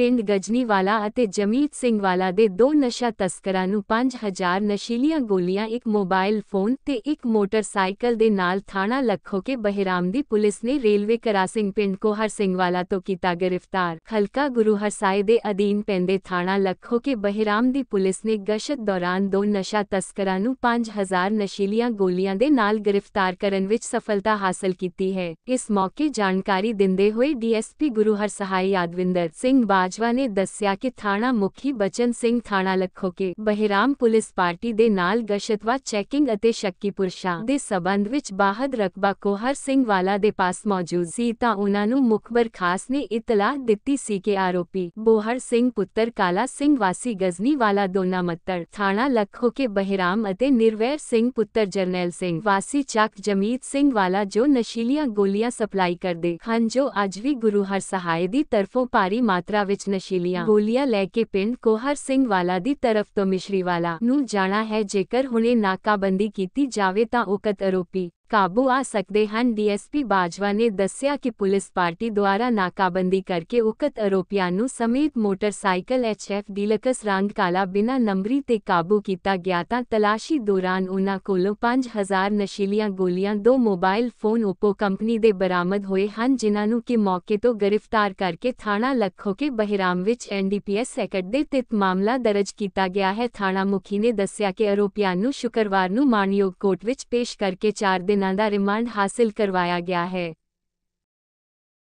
ਪਿੰਡ ਗਜਨੀਵਾਲਾ ਅਤੇ ਜਮੀਤ ਸਿੰਘ ਵਾਲਾ ਦੇ ਦੋ ਨਸ਼ਾ ਤਸਕਰਾਂ ਨੂੰ 5000 ਨਸ਼ੀਲੀਆਂ ਗੋਲੀਆਂ ਇੱਕ ਮੋਬਾਈਲ ਫੋਨ ਤੇ ਇੱਕ ਮੋਟਰਸਾਈਕਲ ਦੇ ਨਾਲ ਥਾਣਾ ਲੱਖੋਕੇ ਬਹਿਰਾਮ ਦੀ ਪੁਲਿਸ ਨੇ ਰੇਲਵੇ ਕਰਾਸਿੰਗ ਪਿੰਡ ਕੋਹਰ ਸਿੰਘ ਵਾਲਾ ਤੋਂ ਕੀਤਾ ਗ੍ਰਿਫਤਾਰ ਹਲਕਾ ਗੁਰੂ ਹਰਸਾਏ ਦੇ ਅਧੀਨ ਪੈਂਦੇ ਥਾਣਾ ਲੱਖੋਕੇ ਬਹਿਰਾਮ ਦੀ ਪੁਲਿਸ ਨੇ ਗਸ਼ਤ ਦੌਰਾਨ ਦੋ ਨਸ਼ਾ ਤਸਕਰਾਂ ਨੂੰ 5000 ਨਸ਼ੀਲੀਆਂ ਗੋਲੀਆਂ ਦੇ ਨਾਲ ਗ੍ਰਿਫਤਾਰ ਕਰਨ ਵਿੱਚ ਸਫਲਤਾ ਹਾਸਲ ਕੀਤੀ ਹੈ ਇਸ ਮੌਕੇ ਜਾਣਕਾਰੀ ਦਿੰਦੇ ਹੋਏ ਡੀਐਸਪੀ ਗੁਰੂ ਹਰਸਹਾਈ ਯਾਦਵਿੰਦਰ ਸਿੰਘ ਬਾਜ ਬਾਜਵਾ ਨੇ ਦੱਸਿਆ ਕਿ ਥਾਣਾ ਮੁਖੀ ਬਚਨ ਸਿੰਘ ਥਾਣਾ ਲਖੋਕੇ ਬਹਿਰਾਮ ਪੁਲਿਸ ਪਾਰਟੀ ਦੇ ਨਾਲ ਗਸ਼ਤਵਾ ਚੈਕਿੰਗ ਅਤੇ ਸ਼ੱਕੀ ਪੁਰਸ਼ਾਂ ਦੇ ਸਬੰਧ ਵਿੱਚ ਬਾਹਦ ਰਕਬਾ ਕੋਹਰ ਸਿੰਘ ਵਾਲਾ ਦੇ ਪਾਸ ਮੌਜੂਦ ਸੀ ਤਾਂ ਉਹਨਾਂ ਨੂੰ ਮੁਖਬਰ ਖਾਸ ਨੇ ਇਤਲਾਹ ਦਿੱਤੀ ਸੀ ਕਿ ਆਰੋਪੀ ਬੋਹਰ ਸਿੰਘ ਪੁੱਤਰ ਕਾਲਾ ਸਿੰਘ ਵਾਸੀ ਗਜ਼ਨੀ ਵਾਲਾ ਦੋਨਾ ਮੱਤੜ ਥਾਣਾ ਲਖੋਕੇ ਬਹਿਰਾਮ ਅਤੇ ਨਿਰਵੈਰ ਸਿੰਘ ਪੁੱਤਰ ਜਰਨੈਲ ਸਿੰਘ ਵਾਸੀ ਚੱਕ ਜਮੀਤ ਸਿੰਘ ਵਾਲਾ ਜੋ ਨਸ਼ੀਲੀਆਂ ਗੋਲੀਆਂ ਸਪਲਾਈ ਕਰਦੇ ਹਨ ਜੋ ਅੱਜ ਵੀ ਗੁਰੂ ਹਰ ਸਹਾਇ ਦੀ ਤਰਫੋਂ ਭਾਰੀ ਮਾਤਰਾ ਵਿੱਚ ਨਸ਼ੀਲੀਆਂ ਗੋਲੀਆਂ ਲੈ ਕੇ ਪਿੰਡ ਕੋਹਰ ਸਿੰਘ ਵਾਲਾ ਦੀ ਤਰਫ ਤੋਂ ਮਿਸ਼ਰੀ ਵਾਲਾ ਨੂੰ ਜਾਣਾ ਹੈ ਜੇਕਰ ਹੁਣੇ ਨਾਕਾਬੰਦੀ ਕੀਤੀ ਜਾਵੇ ਤਾਂ ਉਕਤ ਆਰੋਪੀ ਕਾਬੂ ਆ ਸਕਦੇ ਹਨ ਡੀਐਸਪੀ ਬਾਜਵਾ ਨੇ ਦੱਸਿਆ ਕਿ ਪੁਲਿਸ ਪਾਰਟੀ ਦੁਆਰਾ ਨਾਕਾਬੰਦੀ ਕਰਕੇ ਉਕਤ ਆਰੋਪੀਆਂ ਨੂੰ ਸਮੇਤ ਮੋਟਰਸਾਈਕਲ ਐਚਐਫ ਡੀਲਕਸ ਰੰਗ ਕਾਲਾ ਬਿਨਾ ਨੰਬਰੀ ਤੇ ਕਾਬੂ ਕੀਤਾ ਗਿਆ ਤਾਂ ਤਲਾਸ਼ੀ ਦੌਰਾਨ ਉਨ੍ਹਾਂ ਕੋਲੋਂ 5000 ਨਸ਼ੀਲੀਆਂ ਗੋਲੀਆਂ ਦੋ ਮੋਬਾਈਲ ਫੋਨ ਓਪੋ ਕੰਪਨੀ ਦੇ ਬਰਾਮਦ ਹੋਏ ਹਨ ਜਿਨ੍ਹਾਂ ਨੂੰ ਕਿ ਮੌਕੇ ਤੋਂ ਗ੍ਰਿਫਤਾਰ ਕਰਕੇ ਥਾਣਾ ਕੇ ਬਹਿਰਾਮ ਵਿੱਚ ਐਨਡੀਪੀਐਸ ਸੈਕਟ ਦੇ ਤਿਤ ਮਾਮਲਾ ਦਰਜ ਕੀਤਾ ਗਿਆ ਹੈ ਥਾਣਾ ਮੁਖੀ ਨੇ ਦੱਸਿਆ ਕਿ ਆਰੋਪੀਆਂ ਨੂੰ ਸ਼ੁੱਕਰਵਾਰ ਨੂੰ ਮਾਨਯੋਗ ਕੋਰਟ ਵਿੱਚ ਪੇਸ਼ ਕਰਕੇ 4 ਦਿਨ ਦਿਨਾਂ ਦਾ ਰਿਮਾਂਡ ਹਾਸਲ ਕਰਵਾਇਆ ਗਿਆ ਹੈ